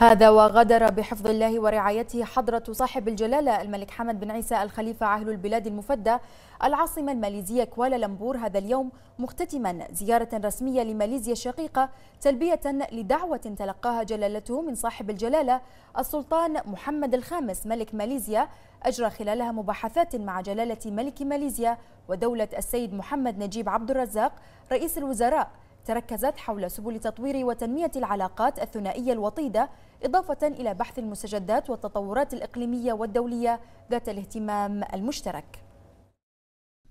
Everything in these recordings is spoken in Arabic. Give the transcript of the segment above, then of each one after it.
هذا وغدر بحفظ الله ورعايته حضرة صاحب الجلالة الملك حمد بن عيسى الخليفة عهل البلاد المفدى العاصمة الماليزية كوالالمبور هذا اليوم مختتما زيارة رسمية لماليزيا الشقيقة تلبية لدعوة تلقاها جلالته من صاحب الجلالة السلطان محمد الخامس ملك ماليزيا أجرى خلالها مباحثات مع جلالة ملك ماليزيا ودولة السيد محمد نجيب عبد الرزاق رئيس الوزراء تركزت حول سبل تطوير وتنمية العلاقات الثنائية الوطيدة إضافة إلى بحث المستجدات والتطورات الإقليمية والدولية ذات الاهتمام المشترك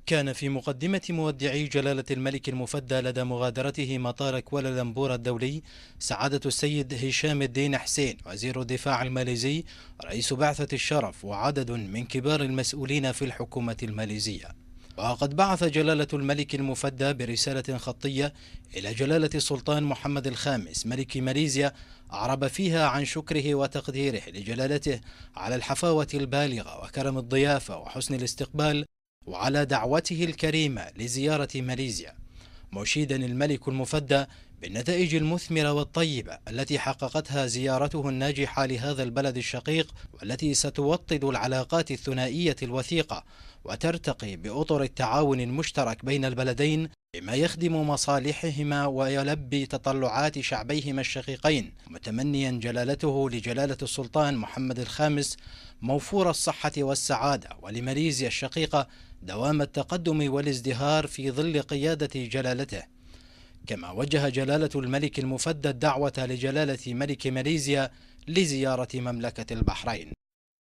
كان في مقدمة مودعي جلالة الملك المفدى لدى مغادرته مطار كوالالمبور الدولي سعادة السيد هشام الدين حسين وزير الدفاع الماليزي رئيس بعثة الشرف وعدد من كبار المسؤولين في الحكومة الماليزية وقد بعث جلالة الملك المفدى برسالة خطية إلى جلالة السلطان محمد الخامس ملك ماليزيا أعرب فيها عن شكره وتقديره لجلالته على الحفاوة البالغة وكرم الضيافة وحسن الاستقبال وعلى دعوته الكريمة لزيارة ماليزيا مشيدا الملك المفدى بالنتائج المثمرة والطيبة التي حققتها زيارته الناجحة لهذا البلد الشقيق والتي ستوطد العلاقات الثنائية الوثيقة وترتقي بأطر التعاون المشترك بين البلدين بما يخدم مصالحهما ويلبي تطلعات شعبيهما الشقيقين متمنيا جلالته لجلالة السلطان محمد الخامس موفور الصحة والسعادة ولماليزيا الشقيقة دوام التقدم والازدهار في ظل قيادة جلالته كما وجه جلالة الملك المفدى الدعوة لجلالة ملك ماليزيا لزيارة مملكة البحرين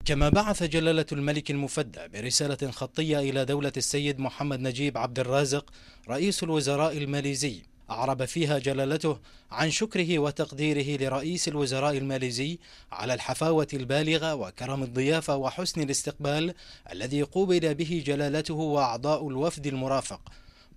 كما بعث جلالة الملك المفدى برسالة خطية إلى دولة السيد محمد نجيب عبد الرازق رئيس الوزراء الماليزي أعرب فيها جلالته عن شكره وتقديره لرئيس الوزراء الماليزي على الحفاوة البالغة وكرم الضيافة وحسن الاستقبال الذي قوبل به جلالته وأعضاء الوفد المرافق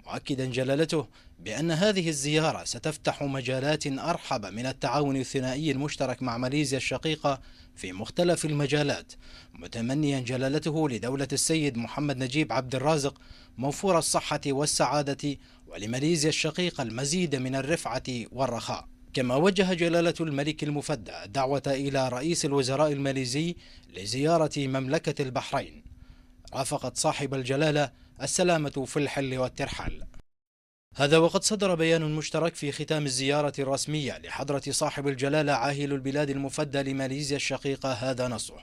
مؤكدا جلالته بأن هذه الزيارة ستفتح مجالات أرحب من التعاون الثنائي المشترك مع ماليزيا الشقيقة في مختلف المجالات متمنيا جلالته لدولة السيد محمد نجيب عبد الرازق موفور الصحة والسعادة ولماليزيا الشقيقة المزيد من الرفعة والرخاء كما وجه جلالة الملك المفدى دعوة إلى رئيس الوزراء الماليزي لزيارة مملكة البحرين رافقت صاحب الجلالة السلامة في الحل والترحال هذا وقد صدر بيان مشترك في ختام الزيارة الرسمية لحضرة صاحب الجلالة عاهل البلاد المفدى لماليزيا الشقيقة هذا نصه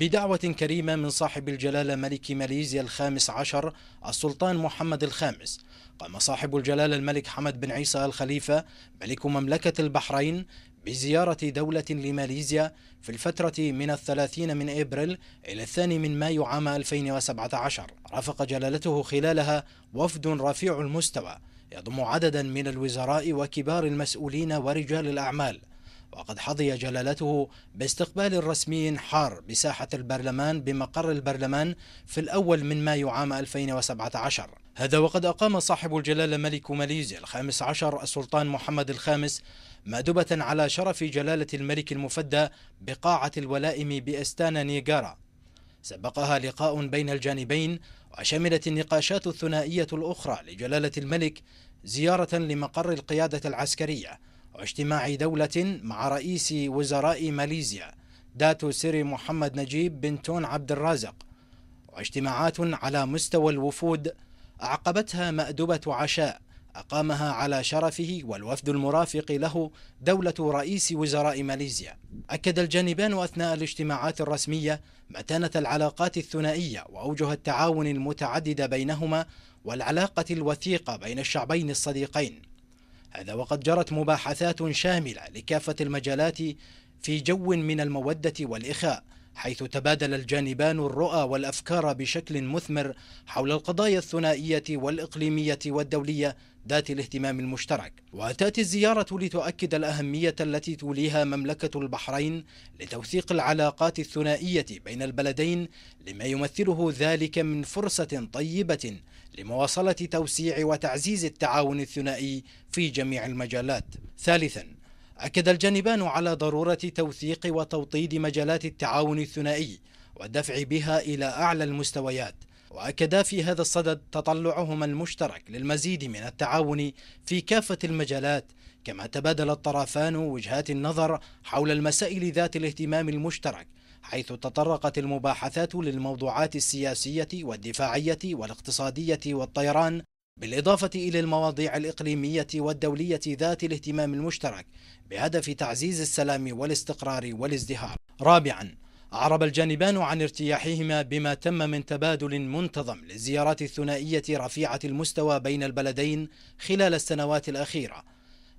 بدعوة كريمة من صاحب الجلالة ملك ماليزيا الخامس عشر السلطان محمد الخامس قام صاحب الجلالة الملك حمد بن عيسى الخليفة ملك مملكة البحرين بزيارة دولة لماليزيا في الفترة من الثلاثين من إبريل إلى الثاني من مايو عام 2017 رافق جلالته خلالها وفد رفيع المستوى يضم عددا من الوزراء وكبار المسؤولين ورجال الأعمال وقد حظي جلالته باستقبال رسمي حار بساحة البرلمان بمقر البرلمان في الأول من مايو عام 2017 هذا وقد أقام صاحب الجلالة ملك ماليزيا الخامس عشر السلطان محمد الخامس مأدبة على شرف جلالة الملك المفدى بقاعة الولائم بأستانا نيجارا سبقها لقاء بين الجانبين وشملت النقاشات الثنائية الأخرى لجلالة الملك زيارة لمقر القيادة العسكرية واجتماع دولة مع رئيس وزراء ماليزيا داتو سيري محمد نجيب بن تون عبد الرازق واجتماعات على مستوى الوفود أعقبتها مأدبة عشاء أقامها على شرفه والوفد المرافق له دولة رئيس وزراء ماليزيا أكد الجانبان أثناء الاجتماعات الرسمية متانة العلاقات الثنائية وأوجه التعاون المتعددة بينهما والعلاقة الوثيقة بين الشعبين الصديقين هذا وقد جرت مباحثات شاملة لكافة المجالات في جو من المودة والإخاء حيث تبادل الجانبان الرؤى والافكار بشكل مثمر حول القضايا الثنائيه والاقليميه والدوليه ذات الاهتمام المشترك وتاتي الزياره لتؤكد الاهميه التي توليها مملكه البحرين لتوثيق العلاقات الثنائيه بين البلدين لما يمثله ذلك من فرصه طيبه لمواصله توسيع وتعزيز التعاون الثنائي في جميع المجالات ثالثا أكد الجانبان على ضرورة توثيق وتوطيد مجالات التعاون الثنائي والدفع بها إلى أعلى المستويات وأكدا في هذا الصدد تطلعهما المشترك للمزيد من التعاون في كافة المجالات كما تبادل الطرفان وجهات النظر حول المسائل ذات الاهتمام المشترك حيث تطرقت المباحثات للموضوعات السياسية والدفاعية والاقتصادية والطيران بالإضافة إلى المواضيع الإقليمية والدولية ذات الاهتمام المشترك بهدف تعزيز السلام والاستقرار والازدهار رابعا أعرب الجانبان عن ارتياحهما بما تم من تبادل منتظم للزيارات الثنائية رفيعة المستوى بين البلدين خلال السنوات الأخيرة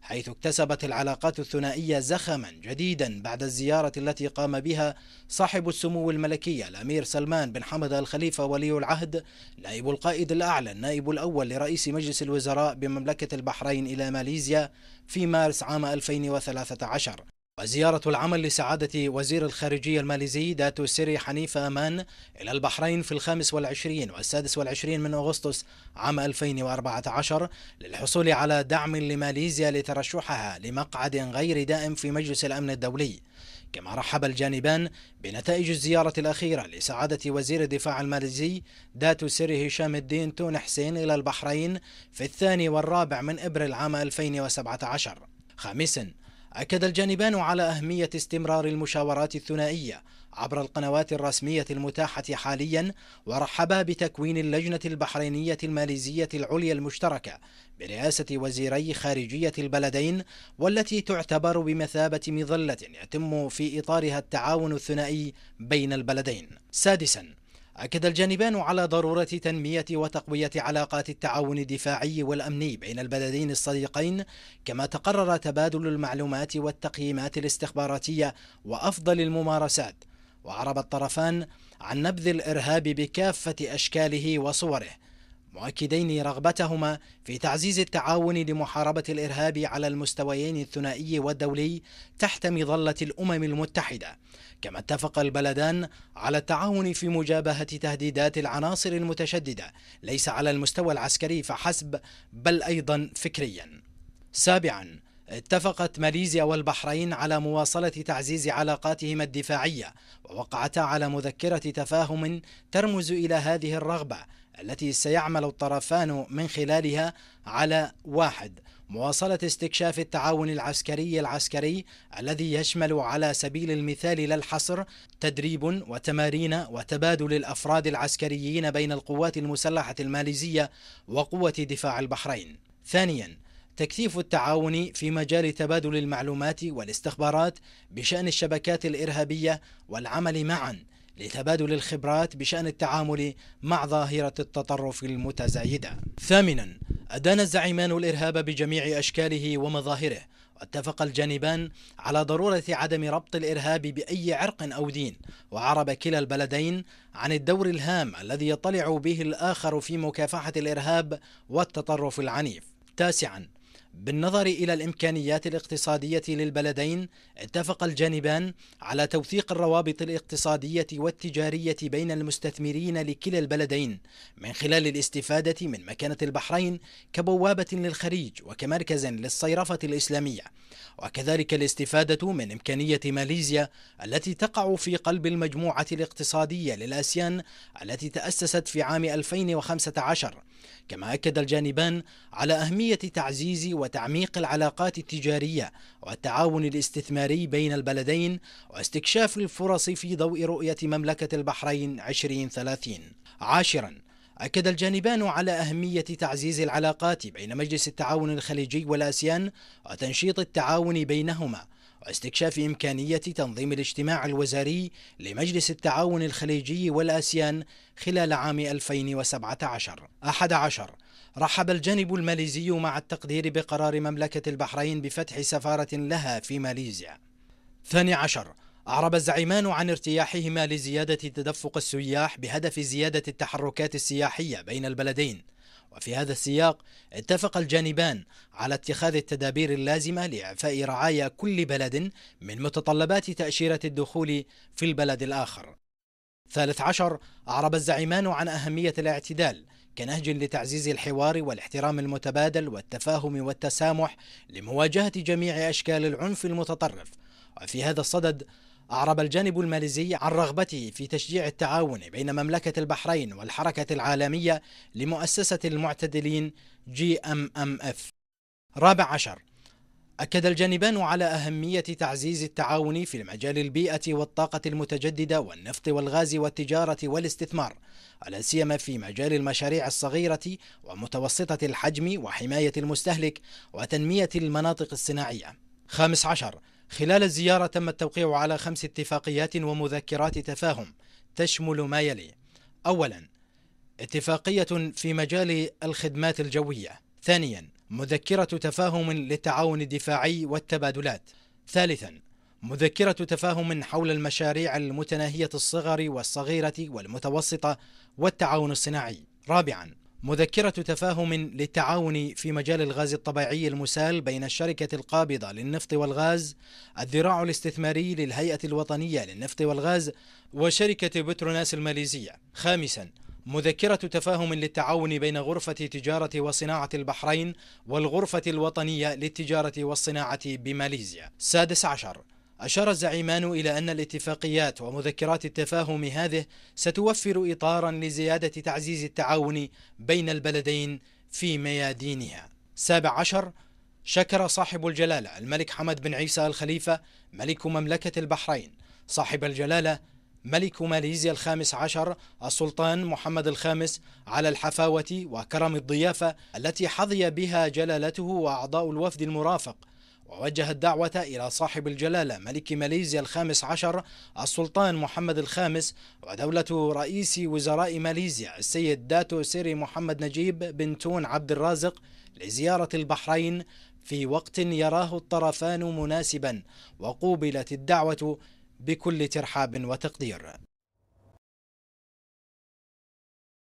حيث اكتسبت العلاقات الثنائية زخما جديدا بعد الزيارة التي قام بها صاحب السمو الملكية الأمير سلمان بن حمد الخليفة ولي العهد نائب القائد الأعلى النائب الأول لرئيس مجلس الوزراء بمملكة البحرين إلى ماليزيا في مارس عام 2013 وزيارة العمل لسعادة وزير الخارجية الماليزي داتو سيري حنيفة أمان إلى البحرين في الخامس والعشرين والسادس والعشرين من أغسطس عام 2014 للحصول على دعم لماليزيا لترشحها لمقعد غير دائم في مجلس الأمن الدولي كما رحب الجانبان بنتائج الزيارة الأخيرة لسعادة وزير الدفاع الماليزي داتو سيري هشام الدين تون حسين إلى البحرين في الثاني والرابع من إبريل عام 2017 خامساً أكد الجانبان على أهمية استمرار المشاورات الثنائية عبر القنوات الرسمية المتاحة حاليا ورحبا بتكوين اللجنة البحرينية الماليزية العليا المشتركة برئاسة وزيري خارجية البلدين والتي تعتبر بمثابة مظلة يتم في إطارها التعاون الثنائي بين البلدين سادساً أكد الجانبان على ضرورة تنمية وتقوية علاقات التعاون الدفاعي والأمني بين البلدين الصديقين كما تقرر تبادل المعلومات والتقييمات الاستخباراتية وأفضل الممارسات وعرب الطرفان عن نبذ الإرهاب بكافة أشكاله وصوره مؤكدين رغبتهما في تعزيز التعاون لمحاربة الإرهاب على المستويين الثنائي والدولي تحت مظلة الأمم المتحدة، كما اتفق البلدان على التعاون في مجابهة تهديدات العناصر المتشددة ليس على المستوى العسكري فحسب بل أيضا فكريا. سابعا اتفقت ماليزيا والبحرين على مواصلة تعزيز علاقاتهما الدفاعية ووقعتا على مذكرة تفاهم ترمز إلى هذه الرغبة التي سيعمل الطرفان من خلالها على واحد مواصلة استكشاف التعاون العسكري العسكري الذي يشمل على سبيل المثال لا الحصر تدريب وتمارين وتبادل الأفراد العسكريين بين القوات المسلحة الماليزية وقوة دفاع البحرين ثانياً تكثيف التعاون في مجال تبادل المعلومات والاستخبارات بشأن الشبكات الإرهابية والعمل معا لتبادل الخبرات بشأن التعامل مع ظاهرة التطرف المتزايدة ثامنا أدان الزعيمان الإرهاب بجميع أشكاله ومظاهره واتفق الجانبان على ضرورة عدم ربط الإرهاب بأي عرق أو دين وعرب كلا البلدين عن الدور الهام الذي يطلع به الآخر في مكافحة الإرهاب والتطرف العنيف تاسعا بالنظر إلى الإمكانيات الاقتصادية للبلدين اتفق الجانبان على توثيق الروابط الاقتصادية والتجارية بين المستثمرين لكلا البلدين من خلال الاستفادة من مكانة البحرين كبوابة للخليج وكمركز للصيرفة الإسلامية وكذلك الاستفادة من إمكانية ماليزيا التي تقع في قلب المجموعة الاقتصادية للآسيان التي تأسست في عام 2015 كما أكد الجانبان على أهمية تعزيز وتعميق العلاقات التجارية والتعاون الاستثماري بين البلدين واستكشاف الفرص في ضوء رؤية مملكة البحرين 2030 عاشرا أكد الجانبان على أهمية تعزيز العلاقات بين مجلس التعاون الخليجي والآسيان وتنشيط التعاون بينهما واستكشاف إمكانية تنظيم الاجتماع الوزاري لمجلس التعاون الخليجي والآسيان خلال عام 2017 11 رحب الجانب الماليزي مع التقدير بقرار مملكة البحرين بفتح سفارة لها في ماليزيا 12 أعرب الزعيمان عن ارتياحهما لزيادة تدفق السياح بهدف زيادة التحركات السياحية بين البلدين وفي هذا السياق اتفق الجانبان على اتخاذ التدابير اللازمة لإعفاء رعايا كل بلد من متطلبات تأشيرة الدخول في البلد الآخر ثالث عشر أعرب الزعيمان عن أهمية الاعتدال كنهج لتعزيز الحوار والاحترام المتبادل والتفاهم والتسامح لمواجهة جميع أشكال العنف المتطرف وفي هذا الصدد أعرب الجانب الماليزي عن رغبته في تشجيع التعاون بين مملكة البحرين والحركة العالمية لمؤسسة المعتدلين جي أم أم أف رابع عشر أكد الجانبان على أهمية تعزيز التعاون في مجال البيئة والطاقة المتجددة والنفط والغاز والتجارة والاستثمار، على سيما في مجال المشاريع الصغيرة ومتوسطة الحجم وحماية المستهلك وتنمية المناطق الصناعية. خامس عشر خلال الزيارة تم التوقيع على خمس اتفاقيات ومذكرات تفاهم تشمل ما يلي أولا اتفاقية في مجال الخدمات الجوية ثانيا مذكرة تفاهم للتعاون الدفاعي والتبادلات ثالثا مذكرة تفاهم حول المشاريع المتناهية الصغر والصغيرة والمتوسطة والتعاون الصناعي رابعا مذكرة تفاهم للتعاون في مجال الغاز الطبيعي المسال بين الشركة القابضة للنفط والغاز، الذراع الاستثماري للهيئة الوطنية للنفط والغاز، وشركة بتروناس الماليزية. خامساً مذكرة تفاهم للتعاون بين غرفة تجارة وصناعة البحرين والغرفة الوطنية للتجارة والصناعة بماليزيا. سادس عشر أشار الزعيمان إلى أن الاتفاقيات ومذكرات التفاهم هذه ستوفر إطارا لزيادة تعزيز التعاون بين البلدين في ميادينها سابع عشر شكر صاحب الجلالة الملك حمد بن عيسى الخليفة ملك مملكة البحرين صاحب الجلالة ملك ماليزيا الخامس عشر السلطان محمد الخامس على الحفاوة وكرم الضيافة التي حظي بها جلالته وأعضاء الوفد المرافق ووجه الدعوة إلى صاحب الجلالة ملك ماليزيا الخامس عشر السلطان محمد الخامس ودولة رئيس وزراء ماليزيا السيد داتو سيري محمد نجيب بن تون عبد الرازق لزيارة البحرين في وقت يراه الطرفان مناسبا وقوبلت الدعوة بكل ترحاب وتقدير